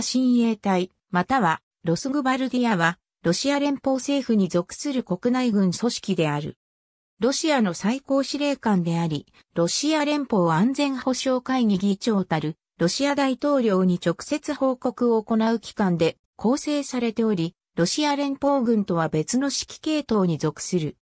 親衛隊、またはロスグバルディアは、ロシア連邦政府に属する国内軍組織である。ロシアの最高司令官であり、ロシア連邦安全保障会議議長たる、ロシア大統領に直接報告を行う機関で構成されており、ロシア連邦軍とは別の指揮系統に属する。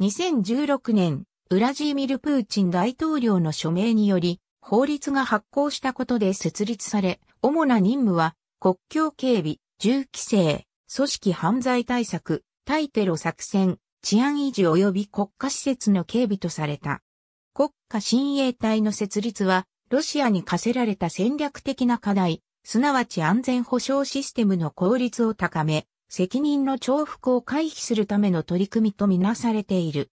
2016年、ウラジーミル・プーチン大統領の署名により、法律が発行したことで設立され、主な任務は国境警備、銃規制、組織犯罪対策、対テロ作戦、治安維持及び国家施設の警備とされた。国家親衛隊の設立は、ロシアに課せられた戦略的な課題、すなわち安全保障システムの効率を高め、責任の重複を回避するための取り組みとみなされている。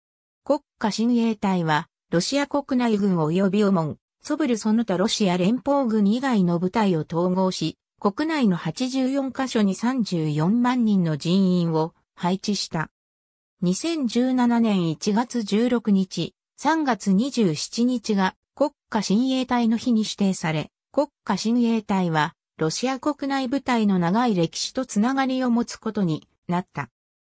国家親衛隊は、ロシア国内軍及びオモソブルその他ロシア連邦軍以外の部隊を統合し、国内の84カ所に34万人の人員を配置した。2017年1月16日、3月27日が国家親衛隊の日に指定され、国家親衛隊はロシア国内部隊の長い歴史とつながりを持つことになった。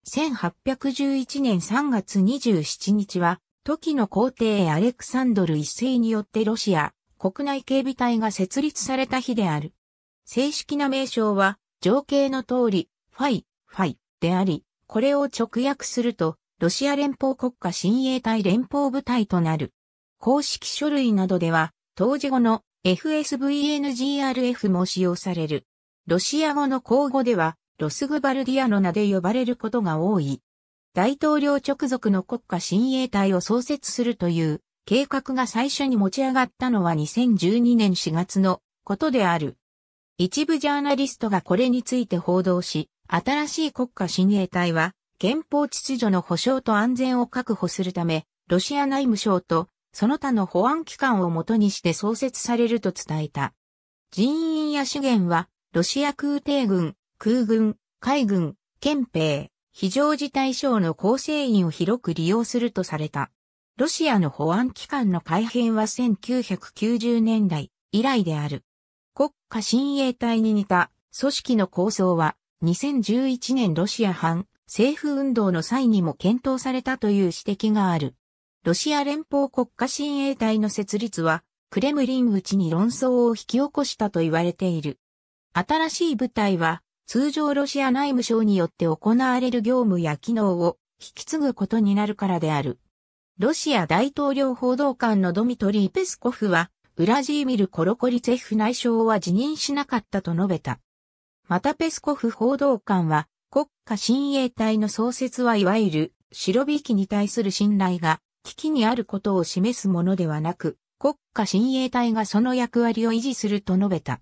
1811年3月27日は時の皇帝アレクサンドル一世によってロシア国内警備隊が設立された日である。正式な名称は情景の通りファイ、ファイであり、これを直訳するとロシア連邦国家親衛隊連邦部隊となる。公式書類などでは当時語の FSVNGRF も使用される。ロシア語の口語ではロスグバルディアの名で呼ばれることが多い。大統領直属の国家親衛隊を創設するという計画が最初に持ち上がったのは2012年4月のことである。一部ジャーナリストがこれについて報道し、新しい国家親衛隊は憲法秩序の保障と安全を確保するため、ロシア内務省とその他の保安機関をもとにして創設されると伝えた。人員や資源は、ロシア空挺軍、空軍、海軍、憲兵、非常事態省の構成員を広く利用するとされた。ロシアの保安機関の改編は1990年代以来である。国家親衛隊に似た組織の構想は2011年ロシア反政府運動の際にも検討されたという指摘がある。ロシア連邦国家親衛隊の設立はクレムリン内に論争を引き起こしたと言われている。新しい部隊は通常ロシア内務省によって行われる業務や機能を引き継ぐことになるからである。ロシア大統領報道官のドミトリー・ペスコフは、ウラジーミル・コロコリツェフ内相は辞任しなかったと述べた。またペスコフ報道官は、国家親衛隊の創設はいわゆる、白引きに対する信頼が、危機にあることを示すものではなく、国家親衛隊がその役割を維持すると述べた。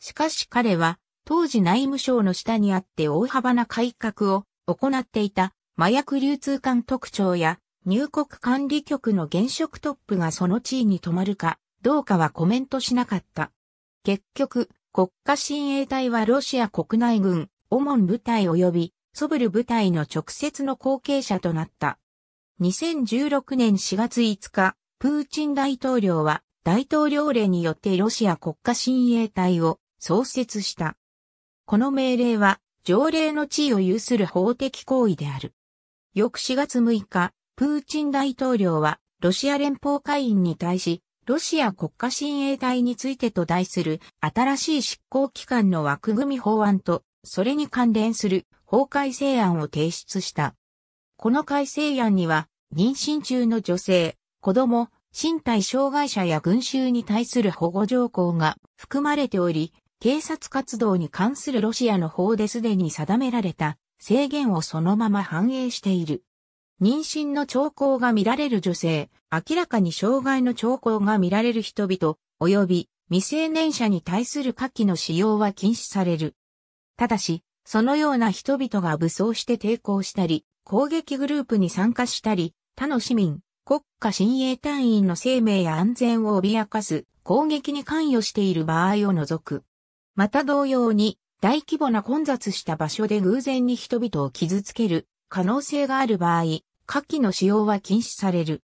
しかし彼は、当時内務省の下にあって大幅な改革を行っていた麻薬流通管特徴や入国管理局の現職トップがその地位に止まるかどうかはコメントしなかった。結局、国家親衛隊はロシア国内軍、主門部隊及びソブル部隊の直接の後継者となった。2016年4月5日、プーチン大統領は大統領令によってロシア国家親衛隊を創設した。この命令は、条例の地位を有する法的行為である。翌4月6日、プーチン大統領は、ロシア連邦会員に対し、ロシア国家親衛隊についてと題する新しい執行機関の枠組み法案と、それに関連する法改正案を提出した。この改正案には、妊娠中の女性、子供、身体障害者や群衆に対する保護条項が含まれており、警察活動に関するロシアの法ですでに定められた制限をそのまま反映している。妊娠の兆候が見られる女性、明らかに障害の兆候が見られる人々、及び未成年者に対する下記の使用は禁止される。ただし、そのような人々が武装して抵抗したり、攻撃グループに参加したり、他の市民、国家親衛隊員の生命や安全を脅かす攻撃に関与している場合を除く。また同様に、大規模な混雑した場所で偶然に人々を傷つける可能性がある場合、火器の使用は禁止される。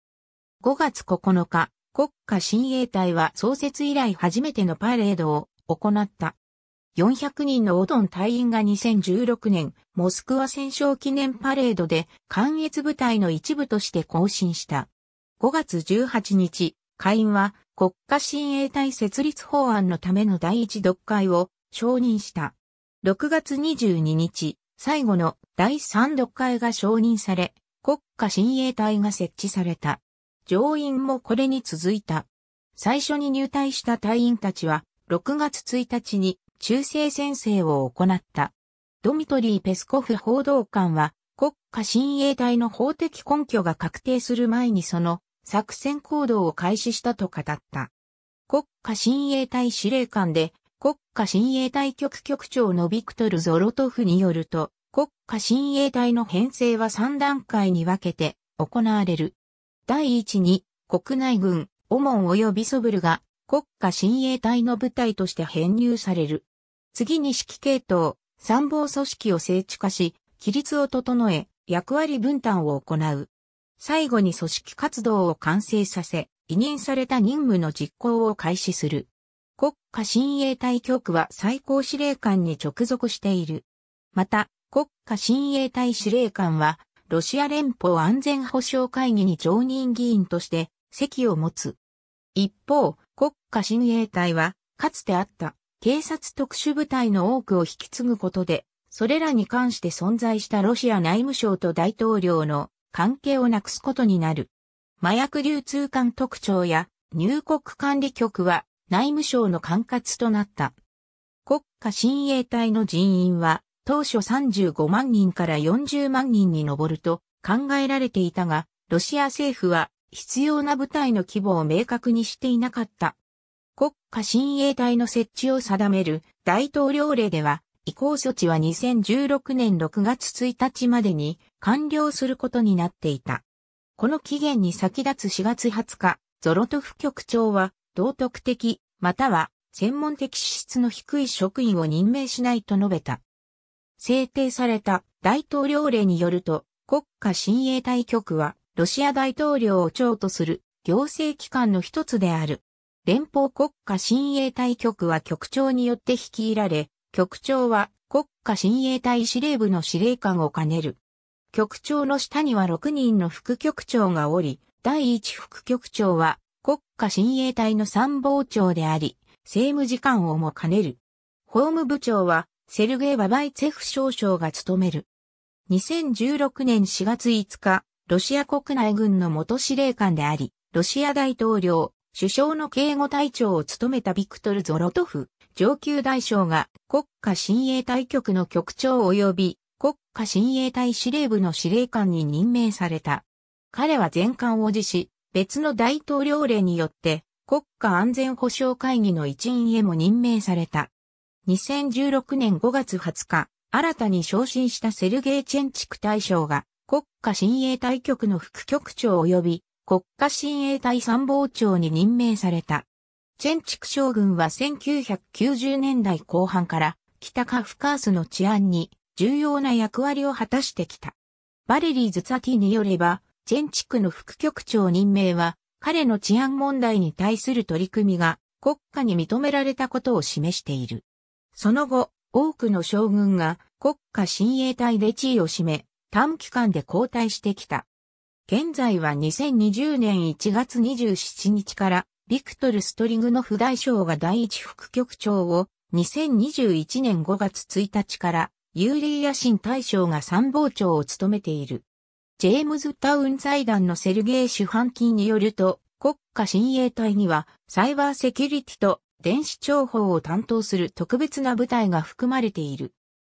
5月9日、国家親衛隊は創設以来初めてのパレードを行った。400人のオドン隊員が2016年、モスクワ戦勝記念パレードで、関越部隊の一部として更新した。5月18日、下院は国家親衛隊設立法案のための第一読解を承認した。6月22日、最後の第三読解が承認され、国家親衛隊が設置された。上院もこれに続いた。最初に入隊した隊員たちは、6月1日に中世宣誓を行った。ドミトリー・ペスコフ報道官は、国家親衛隊の法的根拠が確定する前にその作戦行動を開始したと語った。国家親衛隊司令官で国家親衛隊局局長のビクトル・ゾロトフによると、国家親衛隊の編成は3段階に分けて行われる。第1に国内軍、オモン及びソブルが国家親衛隊の部隊として編入される。次に指揮系統、参謀組織を整地化し、規律を整え、役割分担を行う。最後に組織活動を完成させ、委任された任務の実行を開始する。国家親衛隊局は最高司令官に直属している。また、国家親衛隊司令官は、ロシア連邦安全保障会議に常任議員として席を持つ。一方、国家親衛隊は、かつてあった警察特殊部隊の多くを引き継ぐことで、それらに関して存在したロシア内務省と大統領の関係をなくすことになる。麻薬流通管特徴や入国管理局は内務省の管轄となった。国家親衛隊の人員は当初35万人から40万人に上ると考えられていたが、ロシア政府は必要な部隊の規模を明確にしていなかった。国家親衛隊の設置を定める大統領令では移行措置は2016年6月1日までに完了することになっていた。この期限に先立つ4月20日、ゾロトフ局長は道徳的または専門的資質の低い職員を任命しないと述べた。制定された大統領令によると国家親衛隊局はロシア大統領を長とする行政機関の一つである。連邦国家親衛隊局は局長によって率いられ、局長は国家親衛隊司令部の司令官を兼ねる。局長の下には6人の副局長がおり、第1副局長は国家親衛隊の参謀長であり、政務次官をも兼ねる。法務部長はセルゲイ・ババイツェフ少将が務める。2016年4月5日、ロシア国内軍の元司令官であり、ロシア大統領、首相の警護隊長を務めたビクトル・ゾロトフ、上級大将が国家親衛隊局の局長及び国家親衛隊司令部の司令官に任命された。彼は全館を辞し、別の大統領令によって国家安全保障会議の一員へも任命された。2016年5月20日、新たに昇進したセルゲイ・チェンチク大将が国家親衛隊局の副局長及び国家親衛隊参謀長に任命された。チェンチク将軍は1990年代後半から北カフカースの治安に重要な役割を果たしてきた。バレリー・ズツァティによれば、チェン地区の副局長任命は、彼の治安問題に対する取り組みが国家に認められたことを示している。その後、多くの将軍が国家親衛隊で地位を占め、短期間で交代してきた。現在は2020年1月27日からビクトル・ストリグノフ大将が第一副局長を、2021年5月1日から、ユーリー・ヤシン大将が参謀長を務めている。ジェームズタウン財団のセルゲイ・シュハンキーによると、国家親衛隊には、サイバーセキュリティと電子情報を担当する特別な部隊が含まれている。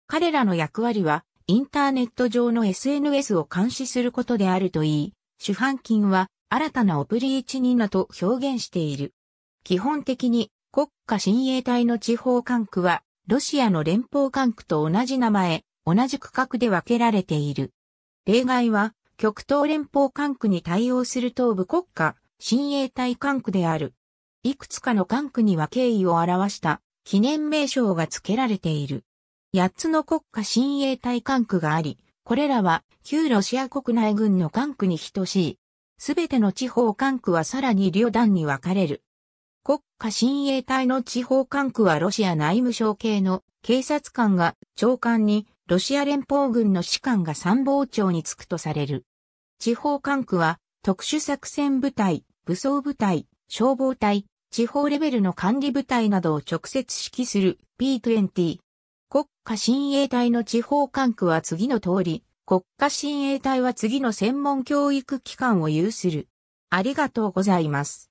彼らの役割は、インターネット上の SNS を監視することであるといい、主犯金は新たなオプリーチニナと表現している。基本的に国家親衛隊の地方管区は、ロシアの連邦管区と同じ名前、同じ区画で分けられている。例外は、極東連邦管区に対応する東部国家、親衛隊管区である。いくつかの管区には敬意を表した記念名称が付けられている。8つの国家親衛隊管区があり、これらは旧ロシア国内軍の管区に等しいすべての地方管区はさらに両団に分かれる。国家親衛隊の地方管区はロシア内務省系の警察官が長官にロシア連邦軍の士官が参謀長に就くとされる。地方管区は特殊作戦部隊、武装部隊、消防隊、地方レベルの管理部隊などを直接指揮する P20。国家親衛隊の地方管区は次の通り、国家親衛隊は次の専門教育機関を有する。ありがとうございます。